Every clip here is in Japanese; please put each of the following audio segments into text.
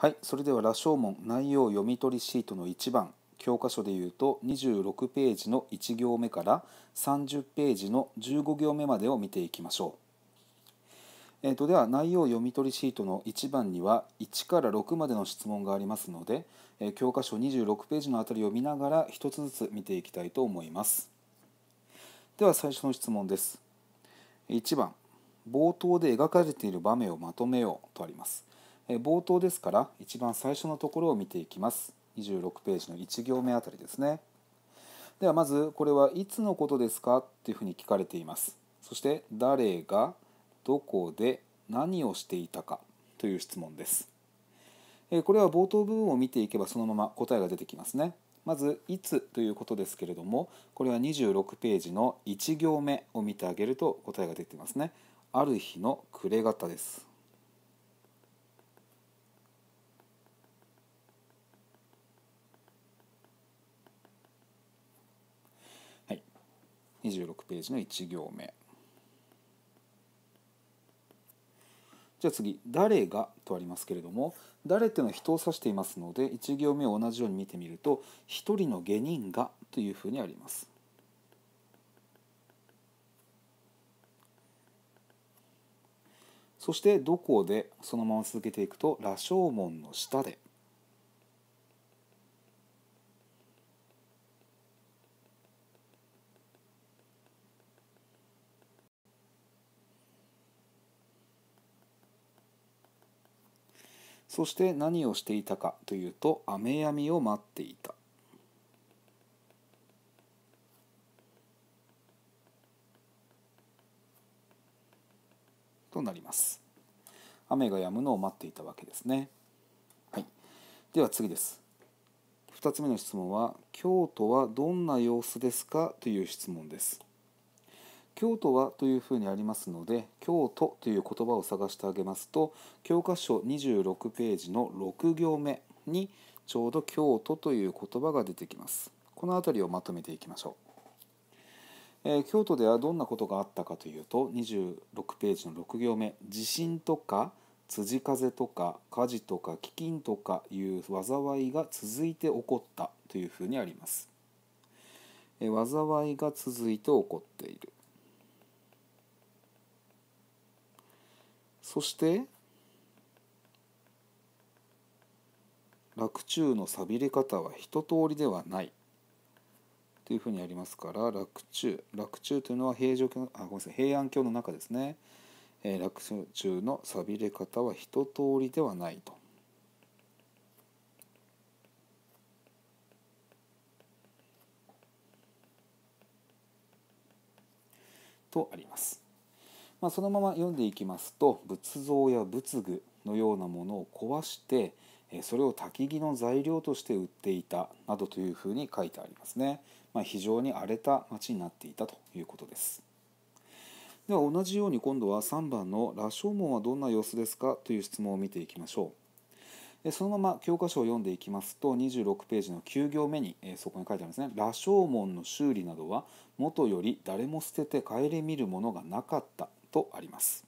はい、それでは羅生門内容読み取りシートの1番教科書でいうと26ページの1行目から30ページの15行目までを見ていきましょう。えーと、では内容読み取りシートの1番には1から6までの質問がありますので、えー、教科書26ページのあたりを見ながら1つずつ見ていきたいと思います。では最初の質問です。1番冒頭で描かれている場面をまとめようとあります。冒頭ですから一番最初のところを見ていきます26ページの1行目あたりですねではまずこれはいつのことですかっていうふうに聞かれていますそして誰がどこで何をしていたかという質問ですこれは冒頭部分を見ていけばそのまま答えが出てきますねまず「いつ」ということですけれどもこれは26ページの1行目を見てあげると答えが出てますねある日の暮れ方です26ページの1行目じゃあ次「誰が」とありますけれども「誰」っていうのは人を指していますので1行目を同じように見てみると「一人の下人が」というふうにあります。そしてどこでそのまま続けていくと「羅生門の下で」そして何をしていたかというと雨闇を待っていたとなります雨が止むのを待っていたわけですねはいでは次です2つ目の質問は「京都はどんな様子ですか?」という質問です京都はというふうにありますので京都という言葉を探してあげますと教科書26ページの6行目にちょうど京都という言葉が出てきますこの辺りをまとめていきましょう、えー、京都ではどんなことがあったかというと26ページの6行目地震とか辻風とか火事とか飢饉とかいう災いが続いて起こったというふうにありますえ災いが続いて起こっているそして洛中のさびれ方は一通りではないというふうにありますから洛中洛中というのは平城あごめんなさい平安京の中ですね、洛中のさびれ方は一通りではないと。とあります。まあ、そのまま読んでいきますと仏像や仏具のようなものを壊してそれを焚き木の材料として売っていたなどというふうに書いてありますね、まあ、非常に荒れた町になっていたということですでは同じように今度は3番の「羅生門はどんな様子ですか?」という質問を見ていきましょうそのまま教科書を読んでいきますと26ページの9行目にそこに書いてありますね「羅生門の修理などは元より誰も捨てて顧みるものがなかった」とあります。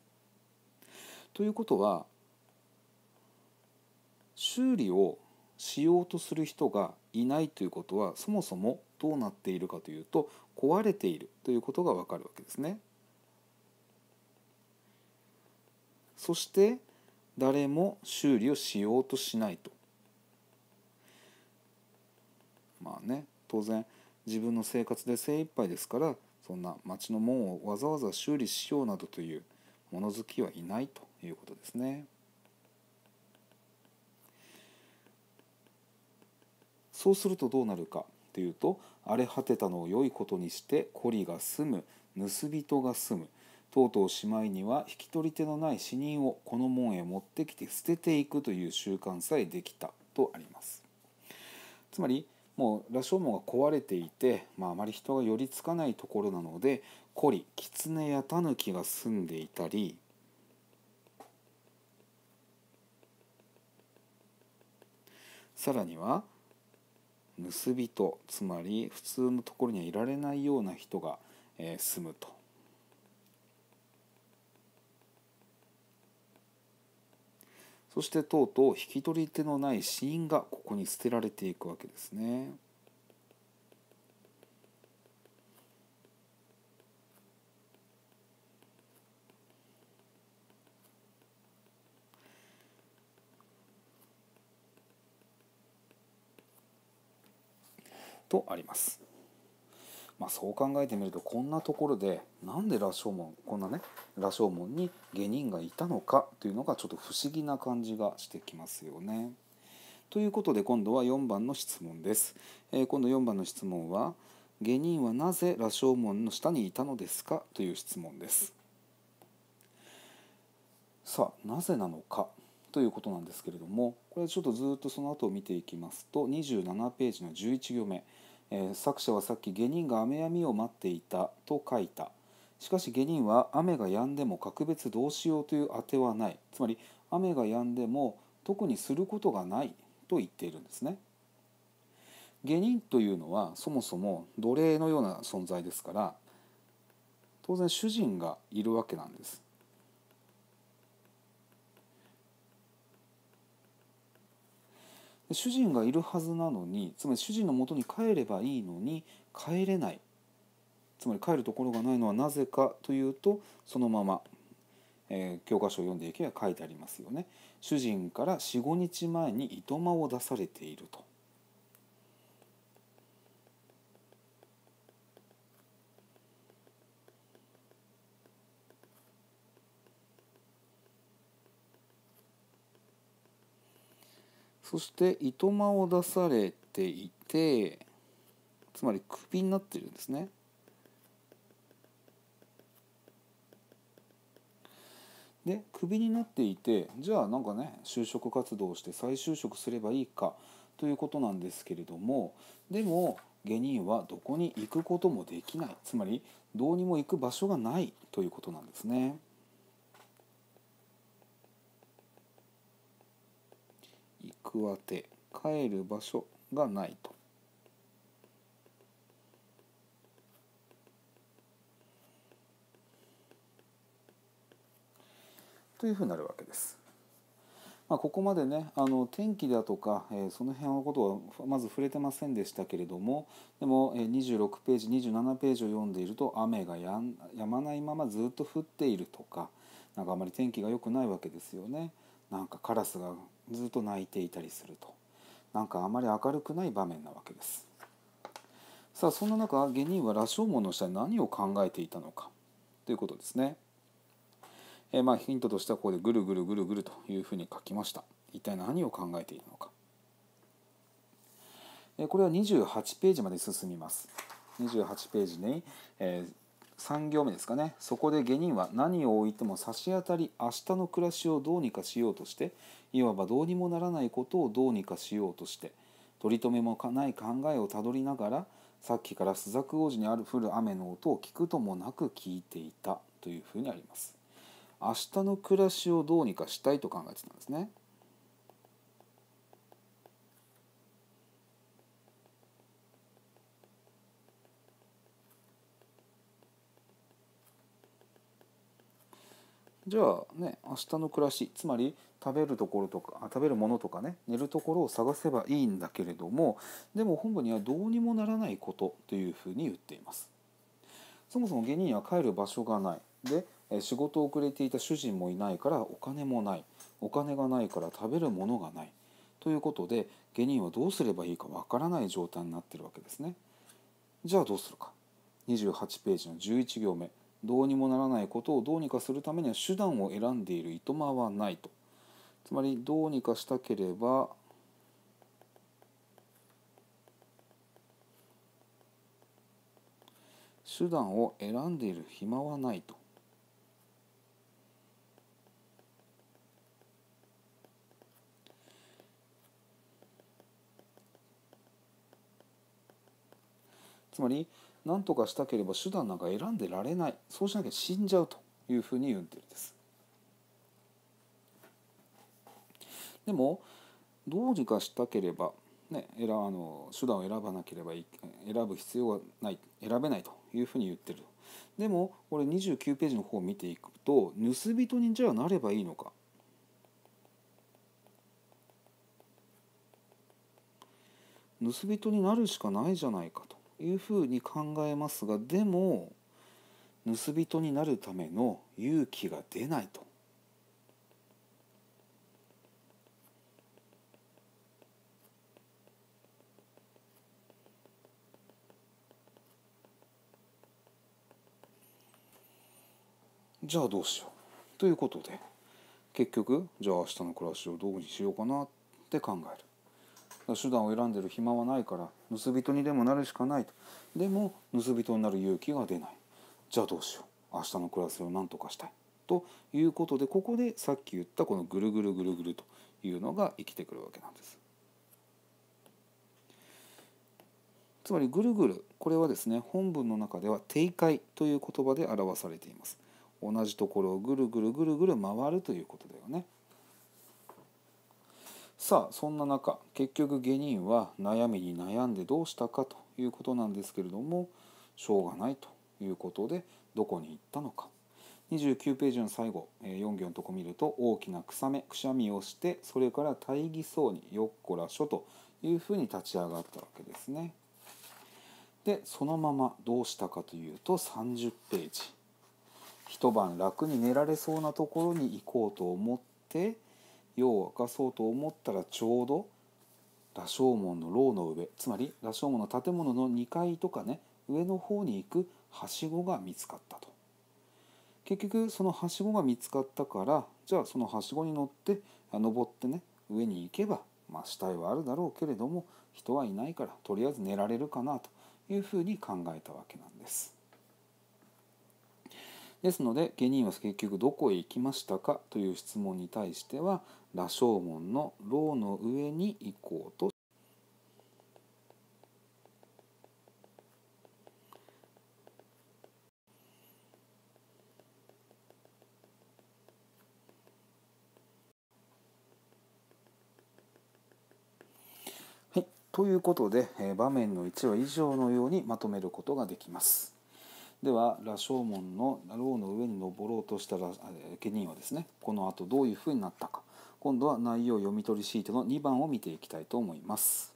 ということは修理をしようとする人がいないということはそもそもどうなっているかというと壊れているということがわかるわけですね。そして誰も修理をしようとしないと。まあね当然自分の生活で精一杯ですからそんな町の門をわざわざ修理しようなどという物好きはいないということですね。そうするとどうなるかというと荒れ果てたのを良いことにして孤りが住む盗人が住むとうとうしまいには引き取り手のない死人をこの門へ持ってきて捨てていくという習慣さえできたとあります。つまりもう羅生門が壊れていて、まあ、あまり人が寄りつかないところなのでコリキツネやタヌキが住んでいたりさらには盗人つまり普通のところにはいられないような人が、えー、住むとそしてとうとう引き取り手のない死因がここに捨てられていくわけですね。とあります。まあ、そう考えてみるとこんなところでなんで羅生門こんなね羅生門に下人がいたのかというのがちょっと不思議な感じがしてきますよね。ということで今度は4番の質問です。えー、今度4番の質問は「下人はなぜ羅生門の下にいたのですか?」という質問です。さあなぜなのかということなんですけれどもこれちょっとずっとその後を見ていきますと27ページの11行目。え作者はさっき下人が雨やみを待っていたと書いたしかし下人は雨が止んでも格別どうしようというあてはないつまり雨が止んでも特にすることがないと言っているんですね下人というのはそもそも奴隷のような存在ですから当然主人がいるわけなんです主人がいるはずなのにつまり主人のもとに帰ればいいのに帰れないつまり帰るところがないのはなぜかというとそのまま、えー、教科書を読んでいけば書いてありますよね。主人から45日前にいとまを出されていると。そして糸間を出されていてつまりクビになってるんですね。でクビになっていてじゃあなんかね就職活動をして再就職すればいいかということなんですけれどもでも下人はどこに行くこともできないつまりどうにも行く場所がないということなんですね。くわて帰る場所がないと。というふうになるわけです。まあ、ここまでねあの天気だとか、えー、その辺のことはまず触れてませんでしたけれどもでも、えー、26ページ27ページを読んでいると雨がやまないままずっと降っているとかなんかあまり天気が良くないわけですよね。なんかカラスがずっと泣いていたりするとなんかあまり明るくない場面なわけですさあそんな中下人は羅生門の下に何を考えていたのかということですねえー、まあヒントとしてはここでぐるぐるぐるぐるというふうに書きました一体何を考えているのかこれは28ページまで進みます28ページに、えー3行目ですかねそこで下人は何を置いても差し当たり明日の暮らしをどうにかしようとしていわばどうにもならないことをどうにかしようとして取り留めもない考えをたどりながらさっきから朱雀王子にある降る雨の音を聞くともなく聞いていたというふうにあります。明日の暮らしをどうにかしたいと考えてたんですね。じゃあね明日の暮らしつまり食べるところとか食べるものとかね寝るところを探せばいいんだけれどもでも本部にはどうにもならないことというふうに言っていますそもそも下人には帰る場所がないで仕事を遅れていた主人もいないからお金もないお金がないから食べるものがないということで下人はどうすればいいかわからない状態になってるわけですねじゃあどうするか28ページの11行目「どうにもならないことをどうにかするためには手段を選んでいるいとまはないとつまりどうにかしたければ手段を選んでいる暇はないと。つまり何とかしたければ手段なんか選んでられないそうしなきゃ死んじゃうというふうに言うんてるんです。でもどうにかしたければ、ね、選あの手段を選ばなければい選ぶ必要はない選べないというふうに言ってるでもこれ29ページの方を見ていくと盗人にじゃあなればいいのか盗人になるしかないじゃないかというふうに考えますがでも盗人になるための勇気が出ないと。じゃあどうしようということで結局じゃあ明日の暮らしをどうにしようかなって考える。手段を選んでる暇はないから盗人にでもなるしかないとでも盗人になる勇気が出ないじゃあどうしよう明日の暮らしを何とかしたいということでここでさっき言ったこのぐるぐるぐるぐるというのが生きてくるわけなんです。つまりぐるぐるこれはですね本文の中では定解という言葉で表されています。同じところをぐるぐるぐるぐる回るということだよね。さあそんな中結局下人は悩みに悩んでどうしたかということなんですけれどもしょうがないということでどこに行ったのか29ページの最後4行のとこ見ると大きな草めくしゃみをしてそれから大義そうによっこらしょというふうに立ち上がったわけですね。でそのままどうしたかというと30ページ一晩楽に寝られそうなところに行こうと思って世を明かそうと思ったらちょうど羅生門の牢の上つまり羅生門の建物の2階とかね上の方に行くはしごが見つかったと結局そのはしごが見つかったからじゃあそのはしごに乗って登ってね上に行けば、まあ、死体はあるだろうけれども人はいないからとりあえず寝られるかなというふうに考えたわけなんです。ですので下人は結局どこへ行きましたかという質問に対しては羅生門の牢の上に行こうとということで、場面の1は以上のようにまとめることができます。では羅生門の牢の上に登ろうとした家人はですねこの後どういうふうになったか今度は内容読み取りシートの2番を見ていきたいと思います。